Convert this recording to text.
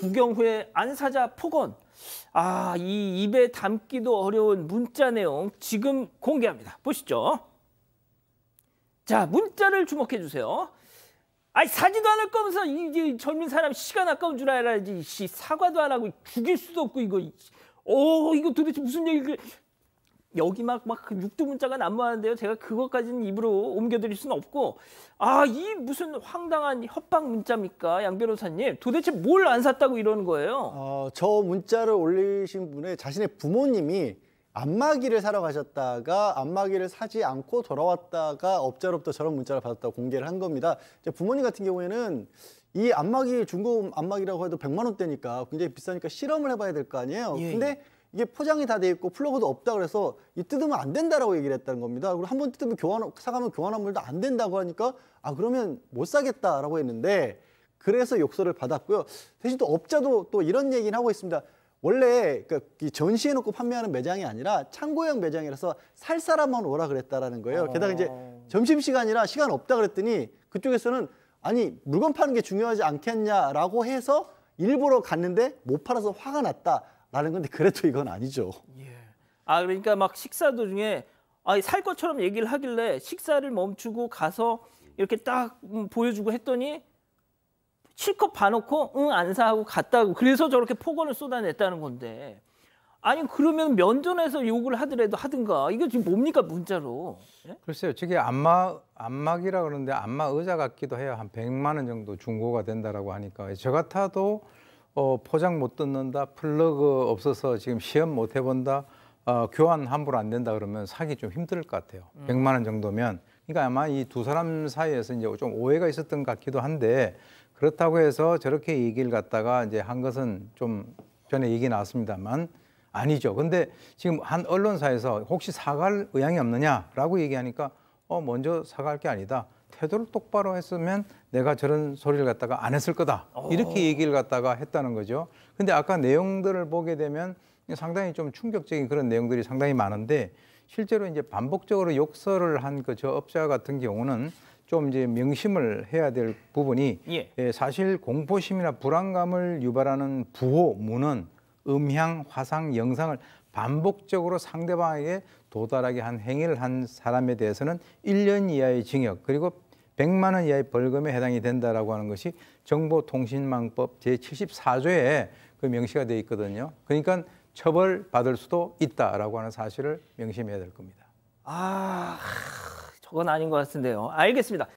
구경 후에 안사자 폭언. 아, 이 입에 담기도 어려운 문자 내용 지금 공개합니다. 보시죠. 자, 문자를 주목해 주세요. 아니 사지도 않을 거면서 이제 젊은 사람 시간 아까운 줄 알아야지 씨 사과도 안 하고 죽일 수도 없고 이거 오 어, 이거 도대체 무슨 얘기 여기 막, 막 그 육두문자가 난무하는데요. 제가 그것까지는 입으로 옮겨드릴 수는 없고, 아, 이 무슨 황당한 협박 문자입니까? 양 변호사님. 도대체 뭘 안 샀다고 이러는 거예요? 어, 저 문자를 올리신 분의 자신의 부모님이 안마기를 사러 가셨다가 안마기를 사지 않고 돌아왔다가 업자로부터 저런 문자를 받았다고 공개를 한 겁니다. 이제 부모님 같은 경우에는 이 안마기 중고 안마기라고 해도 100만 원대니까 굉장히 비싸니까 실험을 해봐야 될 거 아니에요. 예. 예. 근데 이게 포장이 다 돼 있고 플러그도 없다 그래서 이 뜯으면 안 된다라고 얘기를 했다는 겁니다. 그리고 한 번 뜯으면 교환 사가면 교환한 물도 안 된다고 하니까 아 그러면 못 사겠다라고 했는데 그래서 욕설을 받았고요. 대신 또 업자도 또 이런 얘기를 하고 있습니다. 원래 그러니까 전시해놓고 판매하는 매장이 아니라 창고형 매장이라서 살 사람만 오라 그랬다라는 거예요. 게다가 이제 아. 점심 시간이라 시간 없다 그랬더니 그쪽에서는 아니 물건 파는 게 중요하지 않겠냐라고 해서 일부러 갔는데 못 팔아서 화가 났다. 라는 건데 그래도 이건 아니죠. 예. 아 그러니까 막 식사 도중에 아살 것처럼 얘기를 하길래 식사를 멈추고 가서 이렇게 딱 음, 보여주고 했더니 실컷 봐놓고 응 안 사하고 갔다고 그래서 저렇게 폭언을 쏟아냈다는 건데 아니 그러면 면전에서 욕을 하더라도 하든가 이거 지금 뭡니까 문자로 예? 글쎄요 저게 안마 안마기라 그러는데 안마 의자 같기도 해요 한백만원 정도 중고가 된다라고 하니까 저 같아도 어, 포장 못 듣는다, 플러그 없어서 지금 시험 못 해본다, 어, 교환 환불 안 된다 그러면 사기 좀 힘들 것 같아요. 음. 100만 원 정도면. 그러니까 아마 이 두 사람 사이에서 이제 좀 오해가 있었던 것 같기도 한데 그렇다고 해서 저렇게 얘기를 갖다가 이제 한 것은 좀 전에 얘기 나왔습니다만 아니죠. 근데 지금 한 언론사에서 혹시 사갈 의향이 없느냐라고 얘기하니까 어, 먼저 사갈게 아니다. 태도를 똑바로 했으면 내가 저런 소리를 갖다가 안 했을 거다. 이렇게 어. 얘기를 갖다가 했다는 거죠. 근데 아까 내용들을 보게 되면 상당히 좀 충격적인 그런 내용들이 상당히 많은데 실제로 이제 반복적으로 욕설을 한 그 저 업자 같은 경우는 좀 이제 명심을 해야 될 부분이 예. 예, 사실 공포심이나 불안감을 유발하는 부호, 문은 음향, 화상, 영상을 반복적으로 상대방에게 도달하게 한 행위를 한 사람에 대해서는 1년 이하의 징역 그리고 100만 원 이하의 벌금에 해당이 된다라고 하는 것이 정보통신망법 제74조에 그 명시가 돼 있거든요. 그러니까 처벌받을 수도 있다라고 하는 사실을 명심해야 될 겁니다. 아, 저건 아닌 것 같은데요. 알겠습니다.